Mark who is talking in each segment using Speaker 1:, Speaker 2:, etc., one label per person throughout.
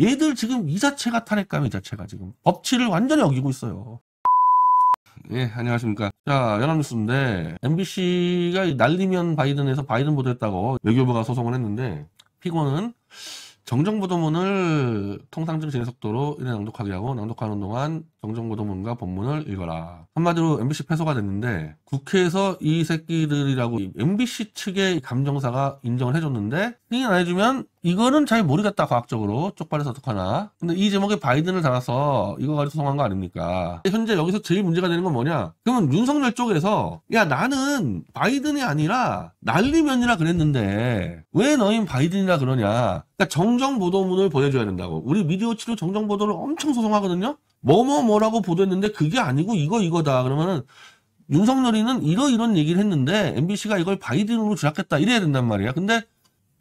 Speaker 1: 얘들 지금 이 자체가 탄핵감 이 자체가 지금 법치를 완전히 어기고 있어요. 예, 안녕하십니까. 자, 연합뉴스인데 MBC가 날리면 바이든에서 바이든 보도했다고 외교부가 소송을 했는데 피고는 정정부도문을 통상적 진행 속도로 이내 낭독하게 하고 낭독하는 동안 정정보도문과 본문을 읽어라. 한마디로 MBC 패소가 됐는데 국회에서 이 새끼들이라고 MBC 측의 감정사가 인정을 해줬는데 승인 안 해주면 이거는 잘 모르겠다 과학적으로 쪽발에서 어떡하나 근데 이 제목에 바이든을 달아서 이거 가지고 소송한 거 아닙니까 현재 여기서 제일 문제가 되는 건 뭐냐 그러면 윤석열 쪽에서 야 나는 바이든이 아니라 난리면이라 그랬는데 왜 너희 바이든이라 그러냐 그러니까 정정보도문을 보내줘야 된다고 우리 미디어 치료 정정보도를 엄청 소송하거든요 뭐뭐 뭐라고 보도했는데 그게 아니고 이거 이거다 그러면은 윤석열이는 이러 이런 얘기를 했는데 MBC가 이걸 바이든으로 조작했다 이래야 된단 말이야. 근데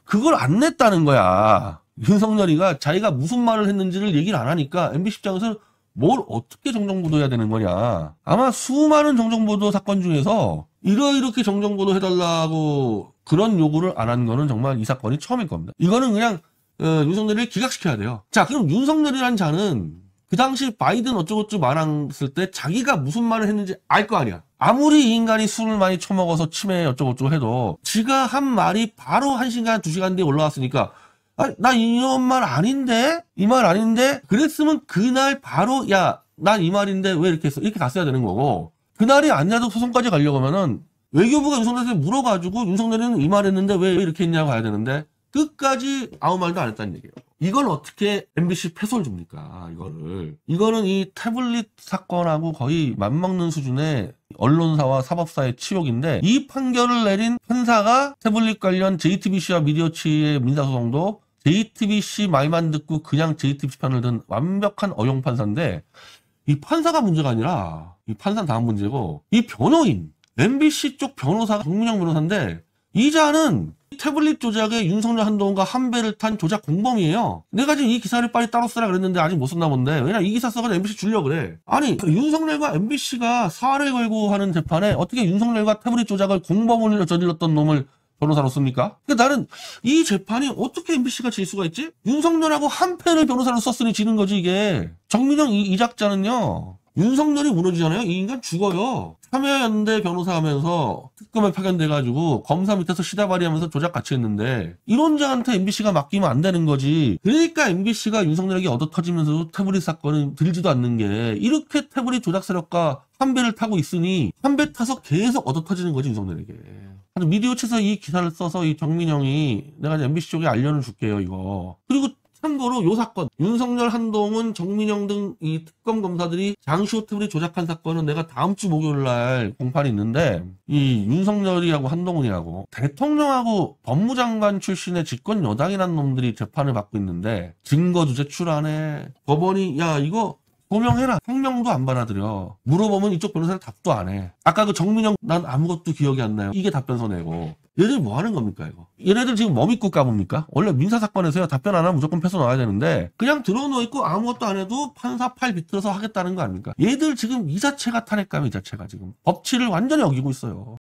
Speaker 1: 그걸 안 냈다는 거야. 윤석열이가 자기가 무슨 말을 했는지를 얘기를 안 하니까 MBC 입장에서 뭘 어떻게 정정보도해야 되는 거냐. 아마 수많은 정정보도 사건 중에서 이러 이렇게 정정보도 해달라고 그런 요구를 안 한 거는 정말 이 사건이 처음일 겁니다. 이거는 그냥 어, 윤석열을 기각시켜야 돼요. 자 그럼 윤석열이란 자는 그 당시 바이든 어쩌고저쩌고 말했을 때 자기가 무슨 말을 했는지 알 거 아니야. 아무리 인간이 술을 많이 처먹어서 치매 어쩌고저쩌고 해도 지가 한 말이 바로 한 시간, 두 시간 뒤에 올라왔으니까 아, 나 이런 말 아닌데? 이 말 아닌데? 그랬으면 그날 바로 야, 난 이 말인데 왜 이렇게 했어? 이렇게 갔어야 되는 거고 그날이 아니라도 소송까지 가려고 하면은 외교부가 윤석열한테 물어가지고 윤석열이는 이말 했는데 왜 이렇게 했냐고 가야 되는데 끝까지 아무 말도 안 했다는 얘기예요. 이걸 어떻게 MBC 패소를 줍니까? 이거를. 이거는 이 태블릿 사건하고 거의 맞먹는 수준의 언론사와 사법사의 치욕인데 이 판결을 내린 판사가 태블릿 관련 JTBC와 미디어치의 민사소송도 JTBC 말만 듣고 그냥 JTBC 편을 든 완벽한 어용 판사인데 이 판사가 문제가 아니라 이 판사 다음 문제고 이 변호인 MBC 쪽 변호사가 정문영 변호사인데 이자는 태블릿 조작에 윤석열 한동훈과 한 배를 탄 조작 공범이에요. 내가 지금 이 기사를 빨리 따로 쓰라 그랬는데 아직 못 썼나 본데. 왜냐 이 기사 써가지고 MBC 줄려 그래. 아니 그 윤석열과 MBC가 사활을 걸고 하는 재판에 어떻게 윤석열과 태블릿 조작을 공범으로 저질렀던 놈을 변호사로 씁니까? 그러니까 나는 이 재판이 어떻게 MBC가 질 수가 있지? 윤석열하고 한 패를 변호사로 썼으니 지는 거지 이게. 정민영 이, 이 작자는요. 윤석열이 무너지잖아요. 이 인간 죽어요. 참여연대 변호사 하면서 특검에 파견돼가지고 검사 밑에서 시다바리하면서 조작 같이 했는데 이론자한테 MBC가 맡기면 안 되는 거지. 그러니까 MBC가 윤석열에게 얻어터지면서도 태블릿 사건은 들지도 않는 게 이렇게 태블릿 조작 세력과 한배를 타고 있으니 한배 타서 계속 얻어터지는 거지 윤석열에게. 미디어 측에서 이 기사를 써서 이 정민영이 내가 MBC 쪽에 알려는 줄게요 이거. 그리고 참고로 이 사건 윤석열 한동훈 정민영 등 이 특검 검사들이 장시호 틈을 조작한 사건은 내가 다음 주 목요일 날 공판이 있는데 이 윤석열이하고 한동훈이하고 대통령하고 법무장관 출신의 집권 여당이란 놈들이 재판을 받고 있는데 증거도 제출 안해 법원이 야 이거 고명해라 성명도 안 받아들여 물어보면 이쪽 변호사는 답도 안해 아까 그 정민영 난 아무것도 기억이 안 나요 이게 답변서 내고 얘들 뭐 하는 겁니까 이거? 얘네들 지금 뭐 믿고 까봅니까? 원래 민사 사건에서요 답변 안 하면 무조건 패서 나와야 되는데 그냥 들어놓고 있고 아무것도 안 해도 판사 팔 비틀어서 하겠다는 거 아닙니까? 얘들 지금 이 자체가 탄핵감이 자체가 지금 법치를 완전히 어기고 있어요.